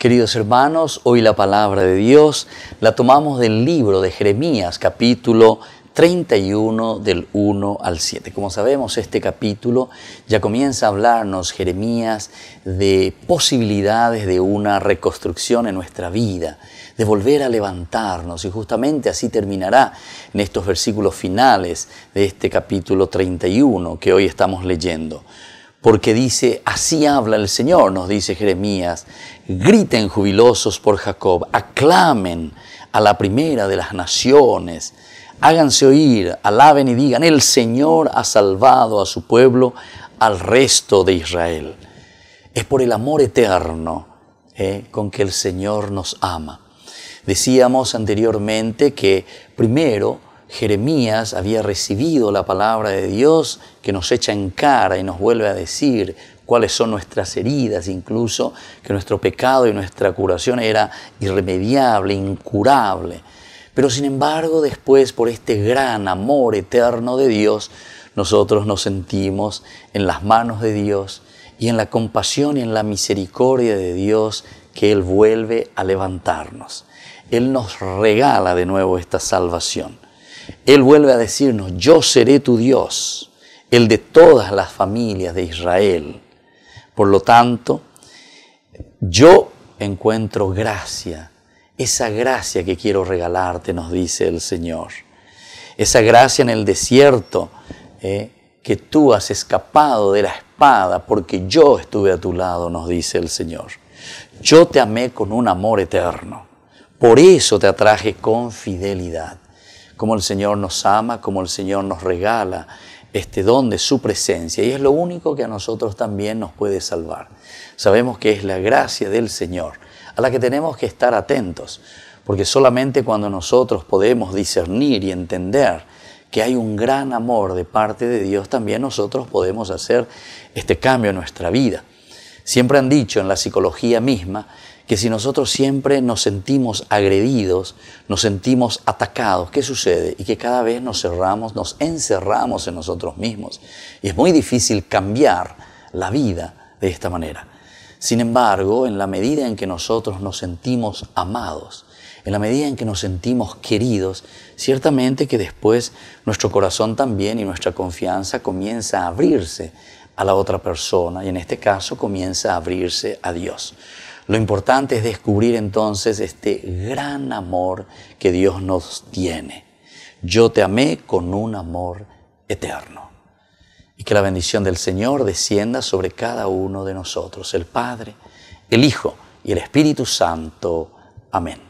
Queridos hermanos, hoy la palabra de Dios la tomamos del libro de Jeremías, capítulo 31 del 1 al 7. Como sabemos, este capítulo ya comienza a hablarnos, Jeremías, de posibilidades de una reconstrucción en nuestra vida, de volver a levantarnos. Y justamente así terminará en estos versículos finales de este capítulo 31 que hoy estamos leyendo porque dice, así habla el Señor, nos dice Jeremías, griten jubilosos por Jacob, aclamen a la primera de las naciones, háganse oír, alaben y digan, el Señor ha salvado a su pueblo, al resto de Israel. Es por el amor eterno eh, con que el Señor nos ama. Decíamos anteriormente que primero, Jeremías había recibido la palabra de Dios que nos echa en cara y nos vuelve a decir cuáles son nuestras heridas, incluso que nuestro pecado y nuestra curación era irremediable, incurable. Pero sin embargo, después, por este gran amor eterno de Dios, nosotros nos sentimos en las manos de Dios y en la compasión y en la misericordia de Dios que Él vuelve a levantarnos. Él nos regala de nuevo esta salvación. Él vuelve a decirnos, yo seré tu Dios, el de todas las familias de Israel. Por lo tanto, yo encuentro gracia, esa gracia que quiero regalarte, nos dice el Señor. Esa gracia en el desierto, eh, que tú has escapado de la espada, porque yo estuve a tu lado, nos dice el Señor. Yo te amé con un amor eterno, por eso te atraje con fidelidad cómo el Señor nos ama, cómo el Señor nos regala este don de su presencia. Y es lo único que a nosotros también nos puede salvar. Sabemos que es la gracia del Señor, a la que tenemos que estar atentos, porque solamente cuando nosotros podemos discernir y entender que hay un gran amor de parte de Dios, también nosotros podemos hacer este cambio en nuestra vida. Siempre han dicho en la psicología misma que si nosotros siempre nos sentimos agredidos, nos sentimos atacados, ¿qué sucede? Y que cada vez nos cerramos, nos encerramos en nosotros mismos. Y es muy difícil cambiar la vida de esta manera. Sin embargo, en la medida en que nosotros nos sentimos amados, en la medida en que nos sentimos queridos, ciertamente que después nuestro corazón también y nuestra confianza comienza a abrirse a la otra persona y en este caso comienza a abrirse a Dios. Lo importante es descubrir entonces este gran amor que Dios nos tiene. Yo te amé con un amor eterno. Y que la bendición del Señor descienda sobre cada uno de nosotros, el Padre, el Hijo y el Espíritu Santo. Amén.